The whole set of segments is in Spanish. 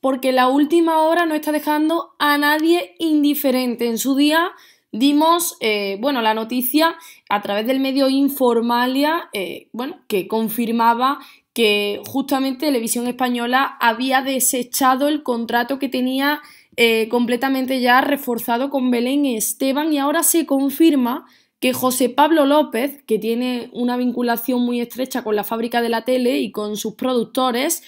porque la última hora no está dejando a nadie indiferente. En su día dimos, eh, bueno, la noticia a través del medio Informalia, eh, bueno, que confirmaba que justamente Televisión Española había desechado el contrato que tenía eh, completamente ya reforzado con Belén Esteban y ahora se confirma que José Pablo López, que tiene una vinculación muy estrecha con la fábrica de la tele y con sus productores,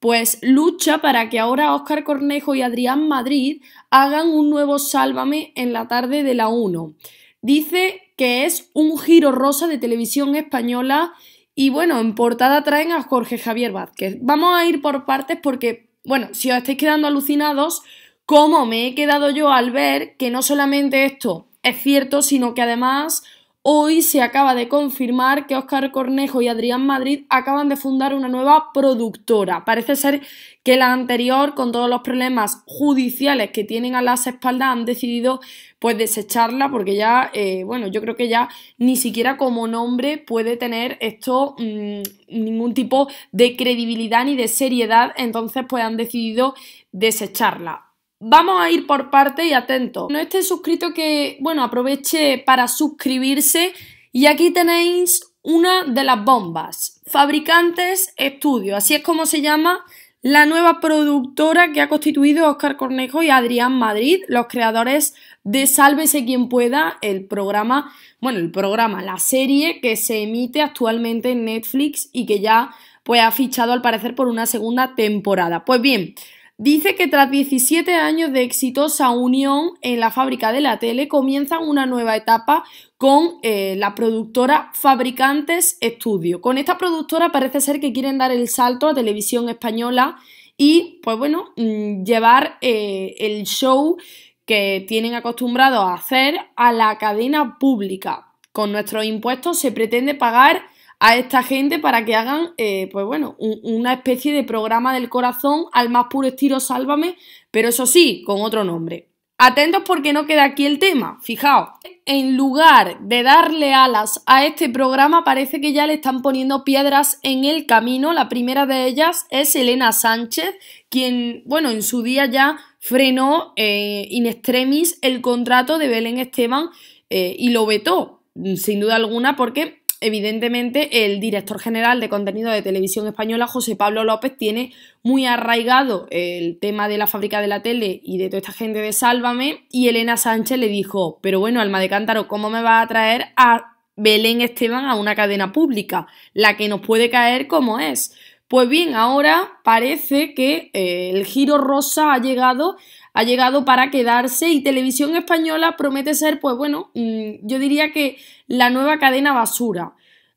pues lucha para que ahora Óscar Cornejo y Adrián Madrid hagan un nuevo Sálvame en la tarde de la 1. Dice que es un giro rosa de televisión española y bueno, en portada traen a Jorge Javier Vázquez. Vamos a ir por partes porque, bueno, si os estáis quedando alucinados, como me he quedado yo al ver que no solamente esto es cierto, sino que además Hoy se acaba de confirmar que Óscar Cornejo y Adrián Madrid acaban de fundar una nueva productora. Parece ser que la anterior, con todos los problemas judiciales que tienen a las espaldas, han decidido pues, desecharla porque ya, eh, bueno, yo creo que ya ni siquiera como nombre puede tener esto mm, ningún tipo de credibilidad ni de seriedad, entonces pues han decidido desecharla. Vamos a ir por parte y atento. No esté suscrito que, bueno, aproveche para suscribirse y aquí tenéis una de las bombas. Fabricantes Estudio, así es como se llama la nueva productora que ha constituido Oscar Cornejo y Adrián Madrid, los creadores de Sálvese quien pueda, el programa, bueno, el programa, la serie que se emite actualmente en Netflix y que ya pues ha fichado al parecer por una segunda temporada. Pues bien, Dice que tras 17 años de exitosa unión en la fábrica de la tele, comienza una nueva etapa con eh, la productora Fabricantes Estudio. Con esta productora parece ser que quieren dar el salto a televisión española y, pues bueno, mm, llevar eh, el show que tienen acostumbrado a hacer a la cadena pública. Con nuestros impuestos se pretende pagar a esta gente para que hagan, eh, pues bueno, una especie de programa del corazón al más puro estilo Sálvame, pero eso sí, con otro nombre. Atentos porque no queda aquí el tema, fijaos. En lugar de darle alas a este programa, parece que ya le están poniendo piedras en el camino. La primera de ellas es Elena Sánchez, quien, bueno, en su día ya frenó eh, in extremis el contrato de Belén Esteban eh, y lo vetó, sin duda alguna, porque evidentemente el director general de contenido de televisión española, José Pablo López, tiene muy arraigado el tema de la fábrica de la tele y de toda esta gente de Sálvame y Elena Sánchez le dijo, pero bueno, alma de cántaro, ¿cómo me va a traer a Belén Esteban a una cadena pública? La que nos puede caer como es. Pues bien, ahora parece que eh, el giro rosa ha llegado ha llegado para quedarse y Televisión Española promete ser, pues bueno, mm, yo diría que la nueva cadena basura.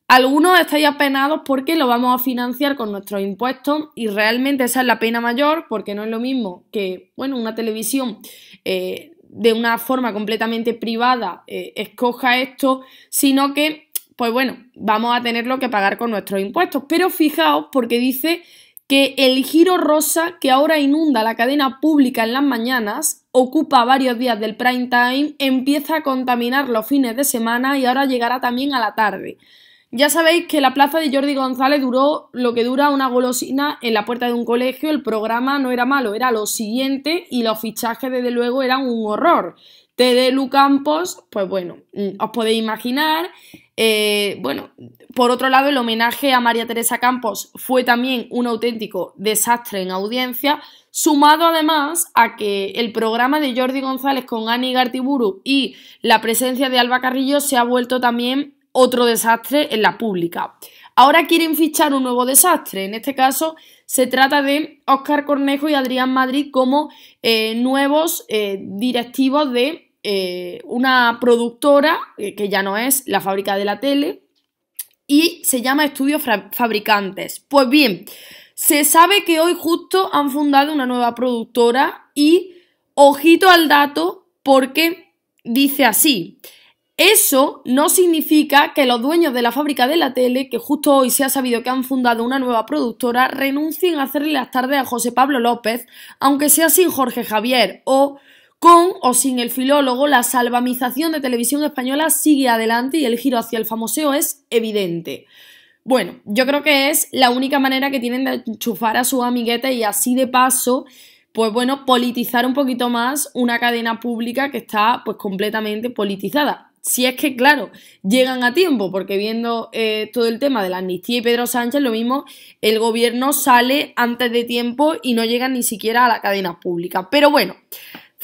Algunos estáis apenados porque lo vamos a financiar con nuestros impuestos y realmente esa es la pena mayor porque no es lo mismo que, bueno, una televisión eh, de una forma completamente privada eh, escoja esto, sino que, pues bueno, vamos a tenerlo que pagar con nuestros impuestos. Pero fijaos porque dice que el giro rosa que ahora inunda la cadena pública en las mañanas, ocupa varios días del prime time, empieza a contaminar los fines de semana y ahora llegará también a la tarde. Ya sabéis que la plaza de Jordi González duró lo que dura una golosina en la puerta de un colegio, el programa no era malo, era lo siguiente y los fichajes desde luego eran un horror. TD Lucampos, pues bueno, mm, os podéis imaginar, eh, bueno, por otro lado, el homenaje a María Teresa Campos fue también un auténtico desastre en audiencia, sumado además a que el programa de Jordi González con Ani Gartiburu y la presencia de Alba Carrillo se ha vuelto también otro desastre en la pública. Ahora quieren fichar un nuevo desastre, en este caso se trata de Óscar Cornejo y Adrián Madrid como eh, nuevos eh, directivos de eh, una productora, eh, que ya no es la fábrica de la tele, y se llama Estudios Fabricantes. Pues bien, se sabe que hoy justo han fundado una nueva productora y ojito al dato porque dice así. Eso no significa que los dueños de la fábrica de la tele, que justo hoy se ha sabido que han fundado una nueva productora, renuncien a hacerle las tardes a José Pablo López, aunque sea sin Jorge Javier o con o sin el filólogo, la salvamización de televisión española sigue adelante y el giro hacia el famoseo es evidente. Bueno, yo creo que es la única manera que tienen de enchufar a su amiguetes y así de paso, pues bueno, politizar un poquito más una cadena pública que está pues completamente politizada. Si es que, claro, llegan a tiempo, porque viendo eh, todo el tema de la amnistía y Pedro Sánchez, lo mismo, el gobierno sale antes de tiempo y no llega ni siquiera a la cadena pública. Pero bueno,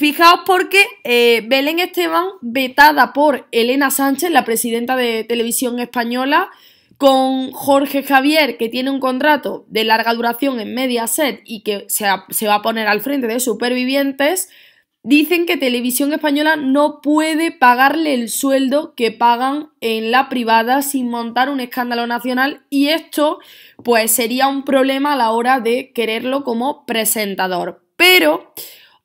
Fijaos porque eh, Belén Esteban, vetada por Elena Sánchez, la presidenta de Televisión Española, con Jorge Javier, que tiene un contrato de larga duración en Mediaset y que se, se va a poner al frente de Supervivientes, dicen que Televisión Española no puede pagarle el sueldo que pagan en la privada sin montar un escándalo nacional y esto pues sería un problema a la hora de quererlo como presentador. Pero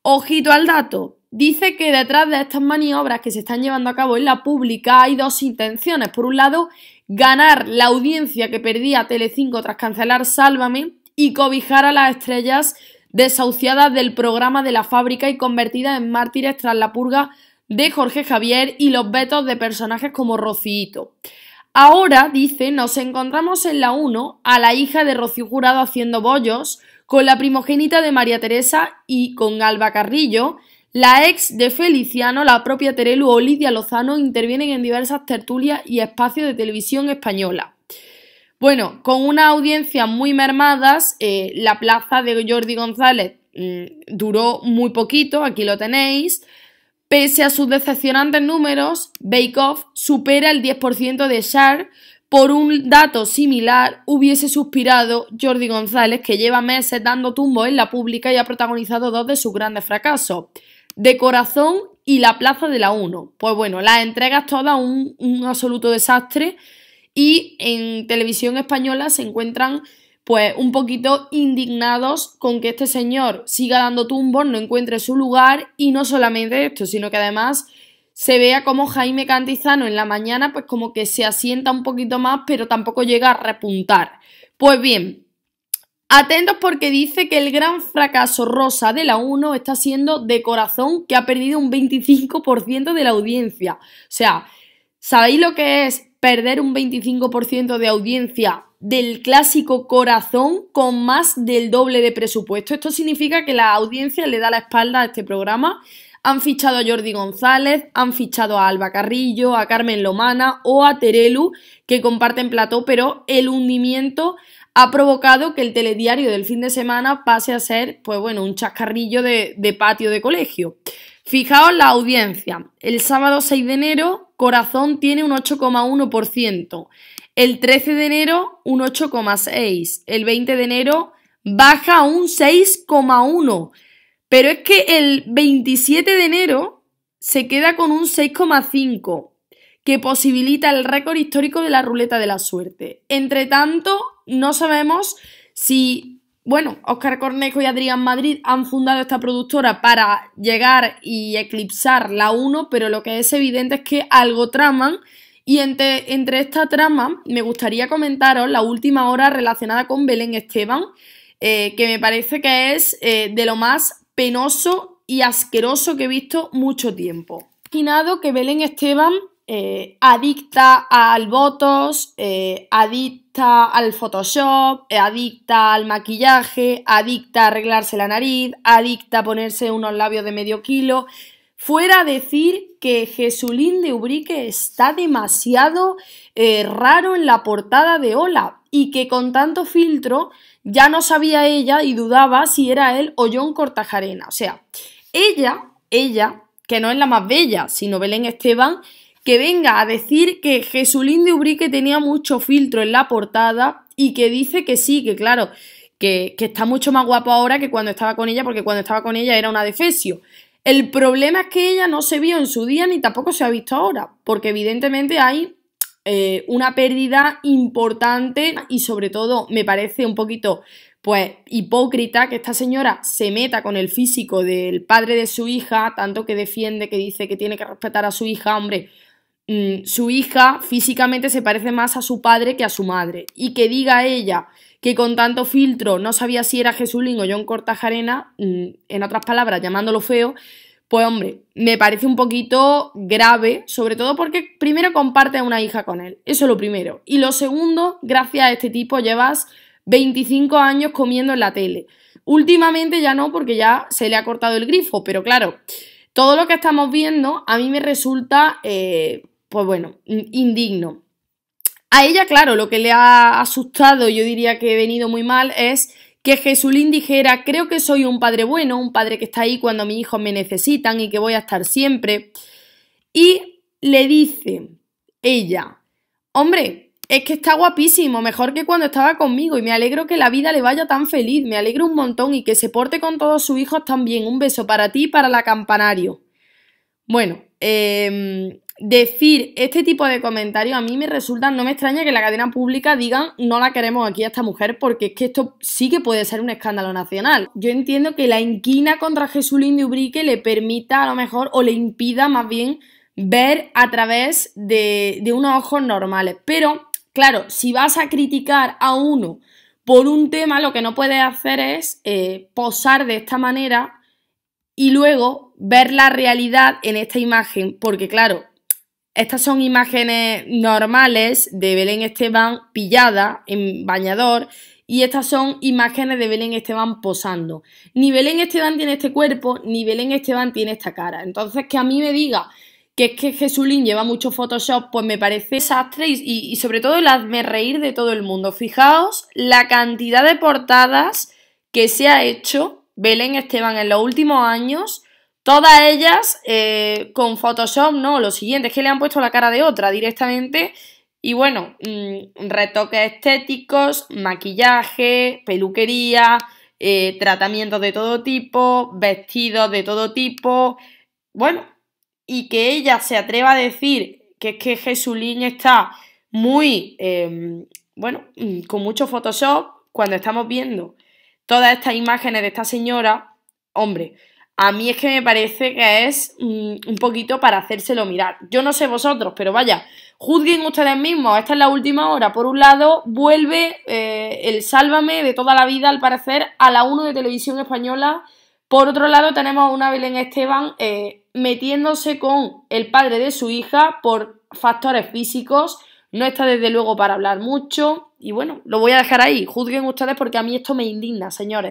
Ojito al dato. Dice que detrás de estas maniobras que se están llevando a cabo en la pública hay dos intenciones. Por un lado, ganar la audiencia que perdía Telecinco tras cancelar Sálvame y cobijar a las estrellas desahuciadas del programa de la fábrica y convertidas en mártires tras la purga de Jorge Javier y los vetos de personajes como Rocito. Ahora, dice, nos encontramos en la 1 a la hija de Rocío Jurado haciendo bollos, con la primogénita de María Teresa y con Alba Carrillo, la ex de Feliciano, la propia Terelu o Lidia Lozano intervienen en diversas tertulias y espacios de televisión española. Bueno, con una audiencia muy mermadas, eh, la plaza de Jordi González mm, duró muy poquito, aquí lo tenéis. Pese a sus decepcionantes números, Bake Off supera el 10% de share, por un dato similar hubiese suspirado Jordi González, que lleva meses dando tumbos en la pública y ha protagonizado dos de sus grandes fracasos, De Corazón y La Plaza de la Uno. Pues bueno, las entregas todas un, un absoluto desastre y en televisión española se encuentran pues un poquito indignados con que este señor siga dando tumbos, no encuentre su lugar y no solamente esto, sino que además se vea como Jaime Cantizano en la mañana, pues como que se asienta un poquito más, pero tampoco llega a repuntar. Pues bien, atentos porque dice que el gran fracaso rosa de la 1 está siendo de corazón, que ha perdido un 25% de la audiencia. O sea, ¿sabéis lo que es perder un 25% de audiencia del clásico corazón con más del doble de presupuesto? Esto significa que la audiencia le da la espalda a este programa han fichado a Jordi González, han fichado a Alba Carrillo, a Carmen Lomana o a Terelu, que comparten plató, pero el hundimiento ha provocado que el telediario del fin de semana pase a ser, pues bueno, un chascarrillo de, patio de colegio. Fijaos la audiencia. El sábado 6 de enero, Corazón tiene un 8,1%. El 13 de enero, un 8,6%. El 20 de enero, baja un 6,1%. Pero es que el 27 de enero se queda con un 6,5, que posibilita el récord histórico de la ruleta de la suerte. Entre tanto, no sabemos si, bueno, Oscar Cornejo y Adrián Madrid han fundado esta productora para llegar y eclipsar la 1, pero lo que es evidente es que algo traman. Y entre, entre esta trama me gustaría comentaros la última hora relacionada con Belén Esteban, eh, que me parece que es eh, de lo más penoso y asqueroso que he visto mucho tiempo. Imaginado que Belén Esteban, eh, adicta al Botox, eh, adicta al Photoshop, eh, adicta al maquillaje, adicta a arreglarse la nariz, adicta a ponerse unos labios de medio kilo, fuera a decir que Jesulín de Ubrique está demasiado eh, raro en la portada de Hola y que con tanto filtro ya no sabía ella y dudaba si era él o John Cortajarena. O sea, ella, ella, que no es la más bella, sino Belén Esteban, que venga a decir que Jesulín de Ubrique tenía mucho filtro en la portada y que dice que sí, que claro, que, que, está mucho más guapo ahora que cuando estaba con ella, porque cuando estaba con ella era una defesio. El problema es que ella no se vio en su día ni tampoco se ha visto ahora, porque evidentemente hay eh, una pérdida importante y sobre todo me parece un poquito pues hipócrita que esta señora se meta con el físico del padre de su hija, tanto que defiende, que dice que tiene que respetar a su hija, hombre, Mm, su hija físicamente se parece más a su padre que a su madre. Y que diga ella que con tanto filtro no sabía si era Lingo o John Cortajarena, mm, en otras palabras, llamándolo feo, pues hombre, me parece un poquito grave, sobre todo porque primero comparte a una hija con él, eso es lo primero. Y lo segundo, gracias a este tipo llevas 25 años comiendo en la tele. Últimamente ya no, porque ya se le ha cortado el grifo, pero claro, todo lo que estamos viendo a mí me resulta eh, pues bueno, indigno. A ella, claro, lo que le ha asustado, yo diría que he venido muy mal, es que Jesulín dijera, creo que soy un padre bueno, un padre que está ahí cuando mis hijos me necesitan y que voy a estar siempre. Y le dice ella, hombre, es que está guapísimo, mejor que cuando estaba conmigo y me alegro que la vida le vaya tan feliz, me alegro un montón y que se porte con todos sus hijos tan bien. Un beso para ti y para la campanario. Bueno, eh, decir este tipo de comentarios a mí me resulta, no me extraña que la cadena pública diga no la queremos aquí a esta mujer porque es que esto sí que puede ser un escándalo nacional. Yo entiendo que la inquina contra Jesulín de Ubrique le permita a lo mejor o le impida más bien ver a través de, unos ojos normales. Pero, claro, si vas a criticar a uno por un tema, lo que no puedes hacer es eh, posar de esta manera y luego ver la realidad en esta imagen, porque claro, estas son imágenes normales de Belén Esteban pillada en bañador y estas son imágenes de Belén Esteban posando. Ni Belén Esteban tiene este cuerpo, ni Belén Esteban tiene esta cara. Entonces que a mí me diga que es que Jesulín lleva mucho Photoshop, pues me parece desastre y, sobre todo las me reír de todo el mundo. Fijaos la cantidad de portadas que se ha hecho Belén Esteban en los últimos años Todas ellas eh, con Photoshop, no, lo siguiente es que le han puesto la cara de otra directamente. Y bueno, mm, retoques estéticos, maquillaje, peluquería, eh, tratamientos de todo tipo, vestidos de todo tipo. Bueno, y que ella se atreva a decir que es que Jesulín está muy, em, bueno, mm, con mucho Photoshop cuando estamos viendo todas estas imágenes de esta señora, hombre, a mí es que me parece que es mm, un poquito para hacérselo mirar. Yo no sé vosotros, pero vaya, juzguen ustedes mismos. Esta es la última hora. Por un lado, vuelve eh, el Sálvame de toda la vida, al parecer, a la 1 de televisión española. Por otro lado, tenemos a una Belén Esteban eh, metiéndose con el padre de su hija por factores físicos. No está desde luego para hablar mucho. Y bueno, lo voy a dejar ahí. Juzguen ustedes porque a mí esto me indigna, señores.